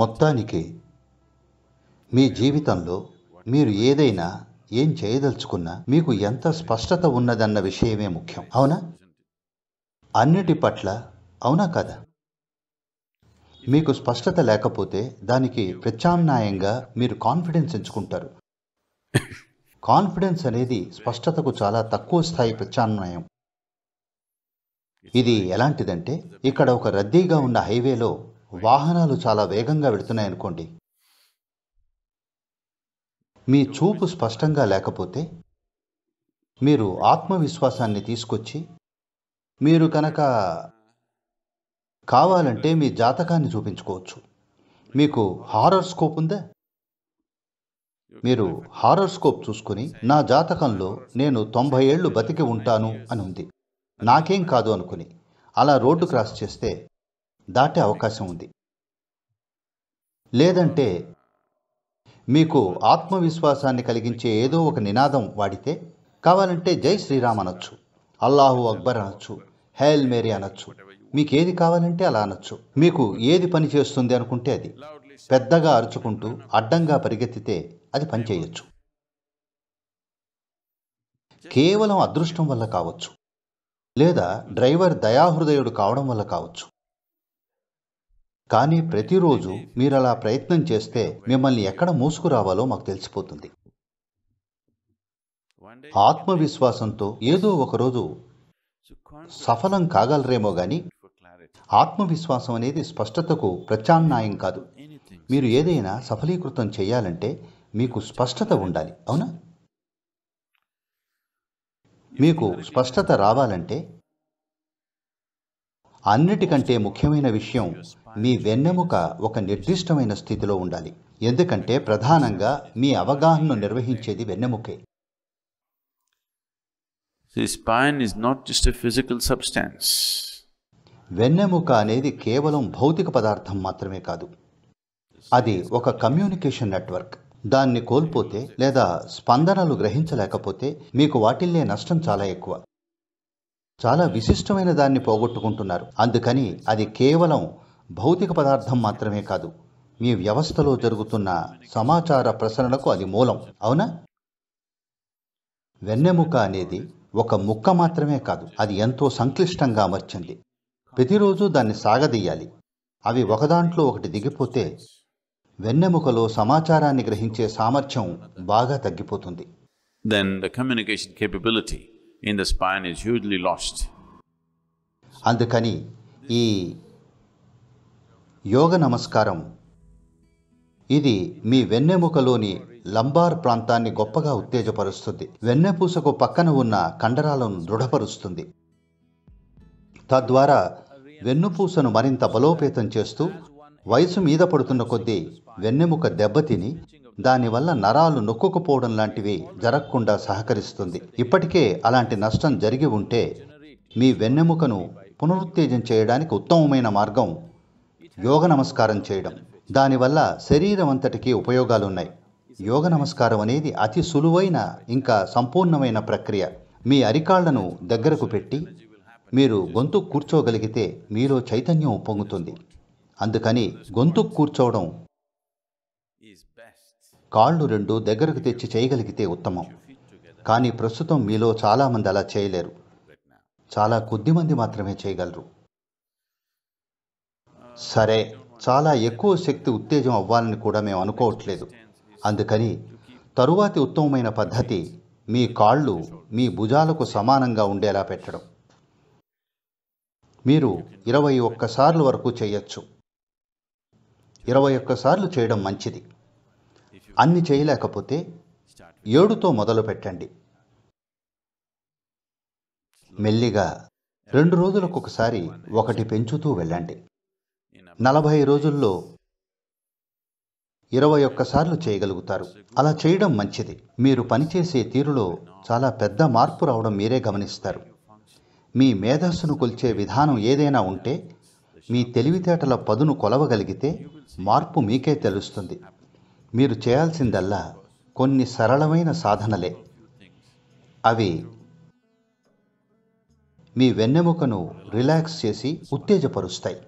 మొత్తానికి మీ జీవితంలో మీరు ఏదైనా ఏం చేయదలుచుకున్నా మీకు ఎంత స్పష్టత ఉన్నదన్న విషయమే ముఖ్యం అవునా అన్నిటి పట్ల అవునా కదా మీకు స్పష్టత లేకపోతే దానికి ప్రత్యామ్నాయంగా మీరు కాన్ఫిడెన్స్ ఎంచుకుంటారు కాన్ఫిడెన్స్ అనేది స్పష్టతకు చాలా తక్కువ స్థాయి ప్రత్యామ్నాయం ఇది ఎలాంటిదంటే ఇక్కడ ఒక రద్దీగా ఉన్న హైవేలో వాహనాలు చాలా వేగంగా వెళుతున్నాయనుకోండి మీ చూపు స్పష్టంగా లేకపోతే మీరు ఆత్మవిశ్వాసాన్ని తీసుకొచ్చి మీరు కనుక కావాలంటే మీ జాతకాన్ని చూపించుకోవచ్చు మీకు హారర్ స్కోప్ ఉందా మీరు హారోస్కోప్ చూసుకుని నా జాతకంలో నేను తొంభై ఏళ్ళు బతికి ఉంటాను అని ఉంది నాకేం కాదు అనుకుని అలా రోడ్డు క్రాస్ చేస్తే దాటే అవకాశం ఉంది లేదంటే మీకు ఆత్మవిశ్వాసాన్ని కలిగించే ఏదో ఒక నినాదం వాడితే కావాలంటే జై శ్రీరామ్ అనొచ్చు అల్లాహు అక్బర్ అనొచ్చు హేల్ మేరీ అనొచ్చు మీకు ఏది కావాలంటే అలా అనొచ్చు మీకు ఏది పని చేస్తుంది అనుకుంటే అది పెద్దగా అరుచుకుంటూ అడ్డంగా పరిగెత్తితే అది పనిచేయొచ్చు కేవలం అదృష్టం వల్ల కావచ్చు లేదా డ్రైవర్ దయాహృదయుడు కావడం వల్ల కావచ్చు కానీ ప్రతిరోజు మీరు అలా ప్రయత్నం చేస్తే మిమ్మల్ని ఎక్కడ మోసుకురావాలో మాకు తెలిసిపోతుంది ఆత్మవిశ్వాసంతో ఏదో ఒకరోజు సఫలం కాగలరేమో గాని ఆత్మవిశ్వాసం అనేది స్పష్టతకు ప్రత్యామ్నాయం కాదు మీరు ఏదైనా సఫలీకృతం చేయాలంటే మీకు స్పష్టత ఉండాలి అవునా మీకు స్పష్టత రావాలంటే అన్నిటికంటే ముఖ్యమైన విషయం మీ వెన్నెముక ఒక నిర్దిష్టమైన స్థితిలో ఉండాలి ఎందుకంటే ప్రధానంగా మీ అవగాహనను నిర్వహించేది వెన్నెముకే The spine is not just a వెన్నెముక అనేది కేవలం భౌతిక పదార్థం మాత్రమే కాదు అది ఒక కమ్యూనికేషన్ నెట్వర్క్ దాన్ని కోల్పోతే లేదా స్పందనలు గ్రహించలేకపోతే మీకు వాటిల్లే నష్టం చాలా ఎక్కువ చాలా విశిష్టమైన దాన్ని పోగొట్టుకుంటున్నారు అందుకని అది కేవలం భౌతిక పదార్థం మాత్రమే కాదు మీ వ్యవస్థలో జరుగుతున్న సమాచార ప్రసరణకు అది మూలం అవునా వెన్నెముక అనేది ఒక ముక్క మాత్రమే కాదు అది ఎంతో సంక్లిష్టంగా అమర్చింది ప్రతిరోజు దాన్ని సాగదీయాలి అవి ఒకదాంట్లో ఒకటి దిగిపోతే వెన్నెముకలో సమాచారాన్ని గ్రహించే సామర్థ్యం బాగా తగ్గిపోతుంది then the communication capability in the spine is hugely lost అందుకని ఈ యోగ నమస్కారం ఇది మీ వెన్నెముకలోని లంబార్ ప్రాంతాన్ని గొప్పగా ఉత్తేజపరుస్తుంది వెన్నెపూసకు పక్కన ఉన్న కండరాలను దృఢపరుస్తుంది తద్వారా వెన్నుపూసను మరింత బలోపేతం చేస్తూ వయసు మీద పడుతున్న కొద్దీ వెన్నెముక దెబ్బతిని దానివల్ల నరాలు నొక్కుకుపోవడం లాంటివి జరగకుండా సహకరిస్తుంది ఇప్పటికే అలాంటి నష్టం జరిగి ఉంటే మీ వెన్నెముకను పునరుత్తేజం చేయడానికి ఉత్తమమైన మార్గం యోగ నమస్కారం చేయడం దానివల్ల శరీరం అంతటికీ ఉపయోగాలు ఉన్నాయి యోగ నమస్కారం అనేది అతి సులువైన ఇంకా సంపూర్ణమైన ప్రక్రియ మీ అరికాళ్లను దగ్గరకు పెట్టి మీరు గొంతు కూర్చోగలిగితే మీలో చైతన్యం పొంగుతుంది అందుకని గొంతు కూర్చోవడం కాళ్ళు రెండు దగ్గరకు తెచ్చి చేయగలిగితే ఉత్తమం కానీ ప్రస్తుతం మీలో చాలామంది అలా చేయలేరు చాలా కొద్ది మంది మాత్రమే చేయగలరు సరే చాలా ఎక్కువ శక్తి ఉత్తేజం అవ్వాలని కూడా మేము అనుకోవట్లేదు అందుకని తరువాతి ఉత్తమమైన పద్ధతి మీ కాళ్ళు మీ భుజాలకు సమానంగా ఉండేలా పెట్టడం మీరు ఇరవై ఒక్కసార్లు వరకు చేయొచ్చు ఇరవై ఒక్కసార్లు చేయడం మంచిది అన్ని చేయలేకపోతే ఏడుతో మొదలు పెట్టండి మెల్లిగా రెండు రోజులకు ఒకసారి ఒకటి పెంచుతూ వెళ్ళండి నలభై రోజుల్లో ఇరవై ఒక్కసార్లు చేయగలుగుతారు అలా చేయడం మంచిది మీరు పనిచేసే తీరులో చాలా పెద్ద మార్పు రావడం మీరే గమనిస్తారు మీ మేధస్సును కొల్చే విధానం ఏదైనా ఉంటే మీ తెలివితేటల పదును కొలవగలిగితే మార్పు మీకే తెలుస్తుంది మీరు చేయాల్సిందల్లా కొన్ని సరళమైన సాధనలే అవి మీ వెన్నెముకను రిలాక్స్ చేసి ఉత్తేజపరుస్తాయి